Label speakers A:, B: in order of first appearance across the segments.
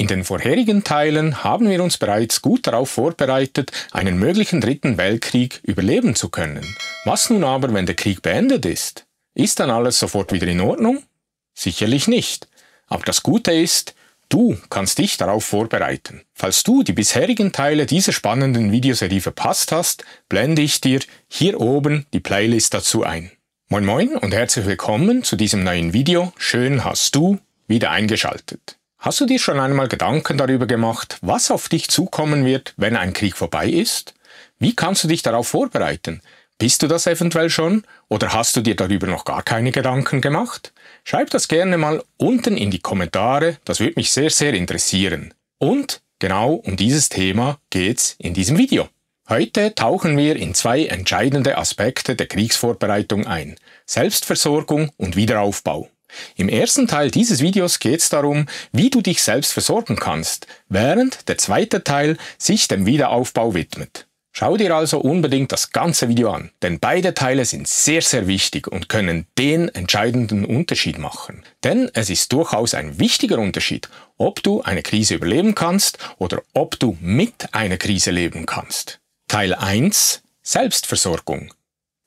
A: In den vorherigen Teilen haben wir uns bereits gut darauf vorbereitet, einen möglichen dritten Weltkrieg überleben zu können. Was nun aber, wenn der Krieg beendet ist? Ist dann alles sofort wieder in Ordnung? Sicherlich nicht. Aber das Gute ist, du kannst dich darauf vorbereiten. Falls du die bisherigen Teile dieser spannenden Videoserie verpasst hast, blende ich dir hier oben die Playlist dazu ein. Moin moin und herzlich willkommen zu diesem neuen Video. Schön hast du wieder eingeschaltet. Hast du dir schon einmal Gedanken darüber gemacht, was auf dich zukommen wird, wenn ein Krieg vorbei ist? Wie kannst du dich darauf vorbereiten? Bist du das eventuell schon oder hast du dir darüber noch gar keine Gedanken gemacht? Schreib das gerne mal unten in die Kommentare, das würde mich sehr, sehr interessieren. Und genau um dieses Thema geht's in diesem Video. Heute tauchen wir in zwei entscheidende Aspekte der Kriegsvorbereitung ein. Selbstversorgung und Wiederaufbau. Im ersten Teil dieses Videos geht es darum, wie du dich selbst versorgen kannst, während der zweite Teil sich dem Wiederaufbau widmet. Schau dir also unbedingt das ganze Video an, denn beide Teile sind sehr sehr wichtig und können den entscheidenden Unterschied machen. Denn es ist durchaus ein wichtiger Unterschied, ob du eine Krise überleben kannst oder ob du mit einer Krise leben kannst. Teil 1 Selbstversorgung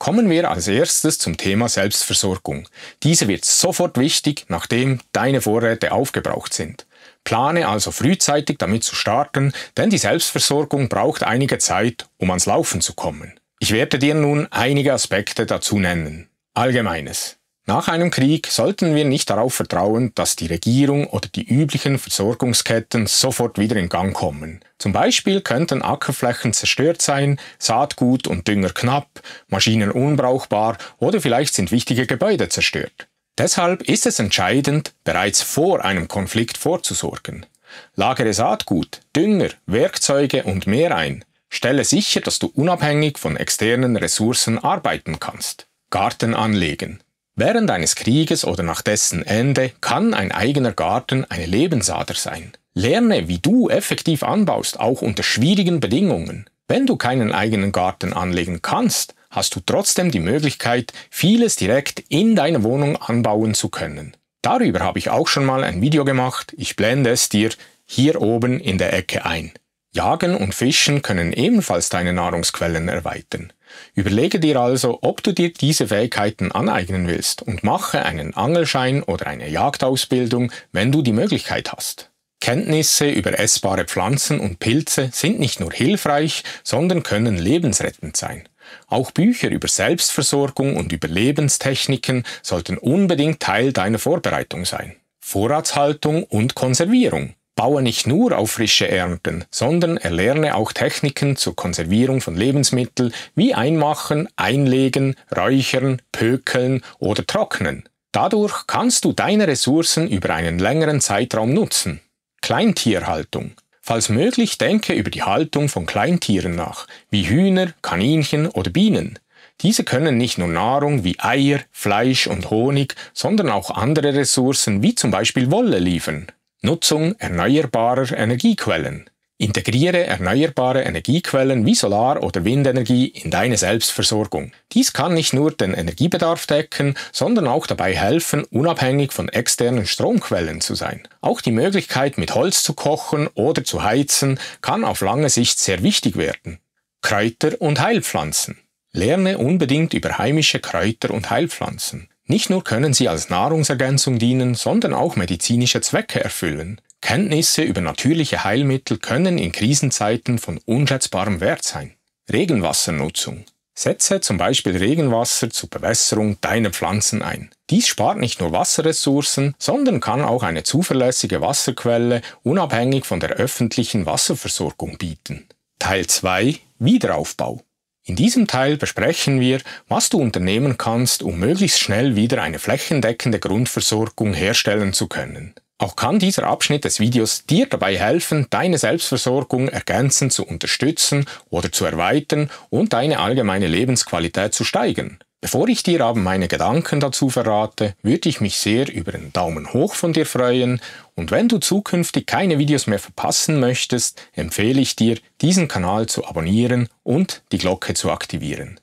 A: Kommen wir als erstes zum Thema Selbstversorgung. Diese wird sofort wichtig, nachdem deine Vorräte aufgebraucht sind. Plane also frühzeitig damit zu starten, denn die Selbstversorgung braucht einige Zeit, um ans Laufen zu kommen. Ich werde dir nun einige Aspekte dazu nennen. Allgemeines. Nach einem Krieg sollten wir nicht darauf vertrauen, dass die Regierung oder die üblichen Versorgungsketten sofort wieder in Gang kommen. Zum Beispiel könnten Ackerflächen zerstört sein, Saatgut und Dünger knapp, Maschinen unbrauchbar oder vielleicht sind wichtige Gebäude zerstört. Deshalb ist es entscheidend, bereits vor einem Konflikt vorzusorgen. Lagere Saatgut, Dünger, Werkzeuge und mehr ein. Stelle sicher, dass du unabhängig von externen Ressourcen arbeiten kannst. Garten anlegen. Während eines Krieges oder nach dessen Ende kann ein eigener Garten eine Lebensader sein. Lerne, wie du effektiv anbaust, auch unter schwierigen Bedingungen. Wenn du keinen eigenen Garten anlegen kannst, hast du trotzdem die Möglichkeit, vieles direkt in deiner Wohnung anbauen zu können. Darüber habe ich auch schon mal ein Video gemacht, ich blende es dir hier oben in der Ecke ein. Jagen und Fischen können ebenfalls deine Nahrungsquellen erweitern. Überlege dir also, ob du dir diese Fähigkeiten aneignen willst und mache einen Angelschein oder eine Jagdausbildung, wenn du die Möglichkeit hast. Kenntnisse über essbare Pflanzen und Pilze sind nicht nur hilfreich, sondern können lebensrettend sein. Auch Bücher über Selbstversorgung und Überlebenstechniken sollten unbedingt Teil deiner Vorbereitung sein. Vorratshaltung und Konservierung. Baue nicht nur auf frische Ernten, sondern erlerne auch Techniken zur Konservierung von Lebensmitteln wie Einmachen, Einlegen, Räuchern, Pökeln oder Trocknen. Dadurch kannst du deine Ressourcen über einen längeren Zeitraum nutzen. Kleintierhaltung. Falls möglich, denke über die Haltung von Kleintieren nach, wie Hühner, Kaninchen oder Bienen. Diese können nicht nur Nahrung wie Eier, Fleisch und Honig, sondern auch andere Ressourcen wie zum Beispiel Wolle liefern. Nutzung erneuerbarer Energiequellen. Integriere erneuerbare Energiequellen wie Solar- oder Windenergie in deine Selbstversorgung. Dies kann nicht nur den Energiebedarf decken, sondern auch dabei helfen, unabhängig von externen Stromquellen zu sein. Auch die Möglichkeit, mit Holz zu kochen oder zu heizen, kann auf lange Sicht sehr wichtig werden. Kräuter und Heilpflanzen. Lerne unbedingt über heimische Kräuter und Heilpflanzen. Nicht nur können sie als Nahrungsergänzung dienen, sondern auch medizinische Zwecke erfüllen. Kenntnisse über natürliche Heilmittel können in Krisenzeiten von unschätzbarem Wert sein. Regenwassernutzung. Setze zum Beispiel Regenwasser zur Bewässerung deiner Pflanzen ein. Dies spart nicht nur Wasserressourcen, sondern kann auch eine zuverlässige Wasserquelle unabhängig von der öffentlichen Wasserversorgung bieten. Teil 2 Wiederaufbau in diesem Teil besprechen wir, was du unternehmen kannst, um möglichst schnell wieder eine flächendeckende Grundversorgung herstellen zu können. Auch kann dieser Abschnitt des Videos dir dabei helfen, deine Selbstversorgung ergänzend zu unterstützen oder zu erweitern und deine allgemeine Lebensqualität zu steigern. Bevor ich dir aber meine Gedanken dazu verrate, würde ich mich sehr über einen Daumen hoch von dir freuen und wenn du zukünftig keine Videos mehr verpassen möchtest, empfehle ich dir, diesen Kanal zu abonnieren und die Glocke zu aktivieren.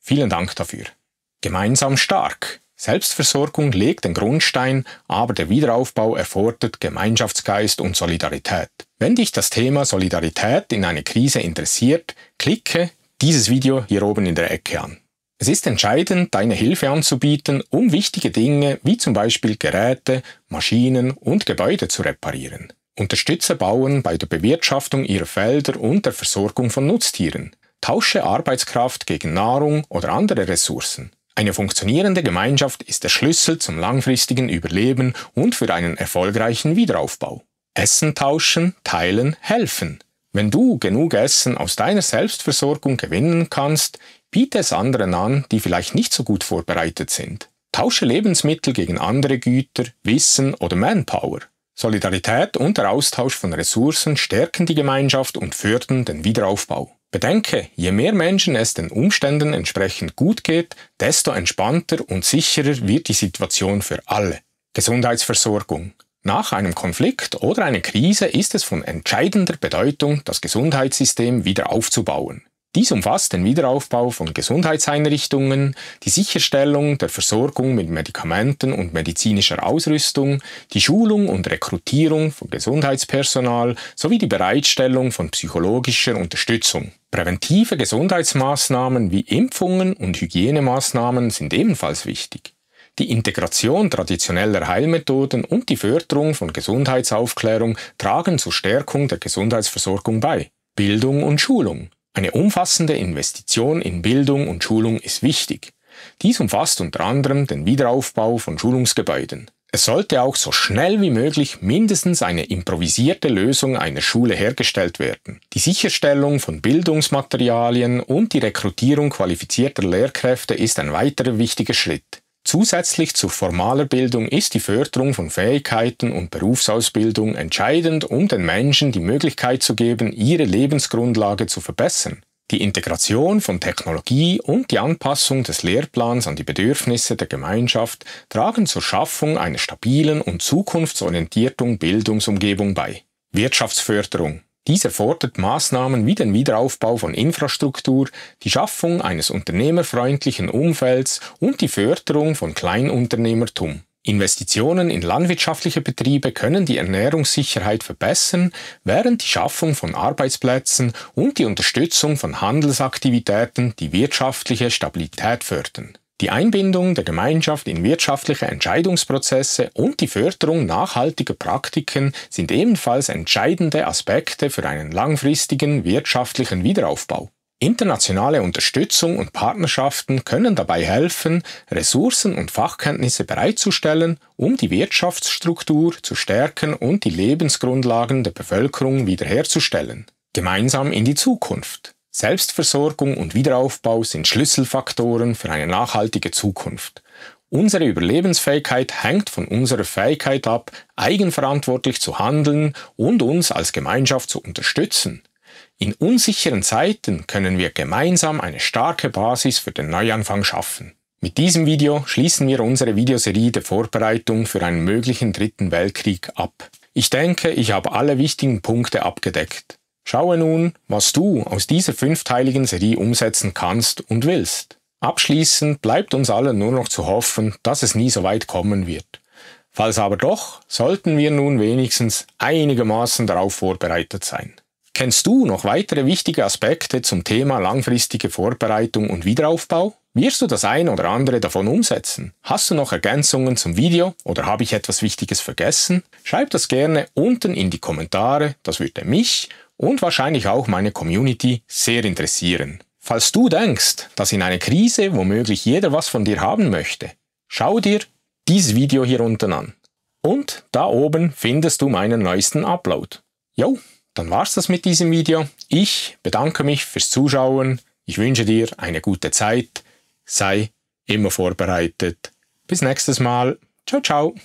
A: Vielen Dank dafür. Gemeinsam stark. Selbstversorgung legt den Grundstein, aber der Wiederaufbau erfordert Gemeinschaftsgeist und Solidarität. Wenn dich das Thema Solidarität in einer Krise interessiert, klicke dieses Video hier oben in der Ecke an. Es ist entscheidend, deine Hilfe anzubieten, um wichtige Dinge wie zum Beispiel Geräte, Maschinen und Gebäude zu reparieren. Unterstütze Bauern bei der Bewirtschaftung ihrer Felder und der Versorgung von Nutztieren. Tausche Arbeitskraft gegen Nahrung oder andere Ressourcen. Eine funktionierende Gemeinschaft ist der Schlüssel zum langfristigen Überleben und für einen erfolgreichen Wiederaufbau. Essen tauschen, teilen, helfen. Wenn du genug Essen aus deiner Selbstversorgung gewinnen kannst, biete es anderen an, die vielleicht nicht so gut vorbereitet sind. Tausche Lebensmittel gegen andere Güter, Wissen oder Manpower. Solidarität und der Austausch von Ressourcen stärken die Gemeinschaft und fördern den Wiederaufbau. Bedenke, je mehr Menschen es den Umständen entsprechend gut geht, desto entspannter und sicherer wird die Situation für alle. Gesundheitsversorgung. Nach einem Konflikt oder einer Krise ist es von entscheidender Bedeutung, das Gesundheitssystem wieder aufzubauen. Dies umfasst den Wiederaufbau von Gesundheitseinrichtungen, die Sicherstellung der Versorgung mit Medikamenten und medizinischer Ausrüstung, die Schulung und Rekrutierung von Gesundheitspersonal sowie die Bereitstellung von psychologischer Unterstützung. Präventive Gesundheitsmaßnahmen wie Impfungen und Hygienemaßnahmen sind ebenfalls wichtig. Die Integration traditioneller Heilmethoden und die Förderung von Gesundheitsaufklärung tragen zur Stärkung der Gesundheitsversorgung bei. Bildung und Schulung. Eine umfassende Investition in Bildung und Schulung ist wichtig. Dies umfasst unter anderem den Wiederaufbau von Schulungsgebäuden. Es sollte auch so schnell wie möglich mindestens eine improvisierte Lösung einer Schule hergestellt werden. Die Sicherstellung von Bildungsmaterialien und die Rekrutierung qualifizierter Lehrkräfte ist ein weiterer wichtiger Schritt. Zusätzlich zur formaler Bildung ist die Förderung von Fähigkeiten und Berufsausbildung entscheidend, um den Menschen die Möglichkeit zu geben, ihre Lebensgrundlage zu verbessern. Die Integration von Technologie und die Anpassung des Lehrplans an die Bedürfnisse der Gemeinschaft tragen zur Schaffung einer stabilen und zukunftsorientierten Bildungsumgebung bei. Wirtschaftsförderung dieser fordert Maßnahmen wie den Wiederaufbau von Infrastruktur, die Schaffung eines unternehmerfreundlichen Umfelds und die Förderung von Kleinunternehmertum. Investitionen in landwirtschaftliche Betriebe können die Ernährungssicherheit verbessern, während die Schaffung von Arbeitsplätzen und die Unterstützung von Handelsaktivitäten die wirtschaftliche Stabilität fördern. Die Einbindung der Gemeinschaft in wirtschaftliche Entscheidungsprozesse und die Förderung nachhaltiger Praktiken sind ebenfalls entscheidende Aspekte für einen langfristigen wirtschaftlichen Wiederaufbau. Internationale Unterstützung und Partnerschaften können dabei helfen, Ressourcen und Fachkenntnisse bereitzustellen, um die Wirtschaftsstruktur zu stärken und die Lebensgrundlagen der Bevölkerung wiederherzustellen. Gemeinsam in die Zukunft. Selbstversorgung und Wiederaufbau sind Schlüsselfaktoren für eine nachhaltige Zukunft. Unsere Überlebensfähigkeit hängt von unserer Fähigkeit ab, eigenverantwortlich zu handeln und uns als Gemeinschaft zu unterstützen. In unsicheren Zeiten können wir gemeinsam eine starke Basis für den Neuanfang schaffen. Mit diesem Video schließen wir unsere Videoserie der Vorbereitung für einen möglichen Dritten Weltkrieg ab. Ich denke, ich habe alle wichtigen Punkte abgedeckt. Schaue nun, was du aus dieser fünfteiligen Serie umsetzen kannst und willst. Abschließend bleibt uns allen nur noch zu hoffen, dass es nie so weit kommen wird. Falls aber doch, sollten wir nun wenigstens einigermaßen darauf vorbereitet sein. Kennst du noch weitere wichtige Aspekte zum Thema langfristige Vorbereitung und Wiederaufbau? Wirst du das ein oder andere davon umsetzen? Hast du noch Ergänzungen zum Video oder habe ich etwas Wichtiges vergessen? Schreib das gerne unten in die Kommentare, das würde mich und wahrscheinlich auch meine Community sehr interessieren. Falls du denkst, dass in einer Krise womöglich jeder was von dir haben möchte, schau dir dieses Video hier unten an. Und da oben findest du meinen neuesten Upload. Jo, dann war's das mit diesem Video. Ich bedanke mich fürs Zuschauen. Ich wünsche dir eine gute Zeit. Sei immer vorbereitet. Bis nächstes Mal. Ciao, ciao.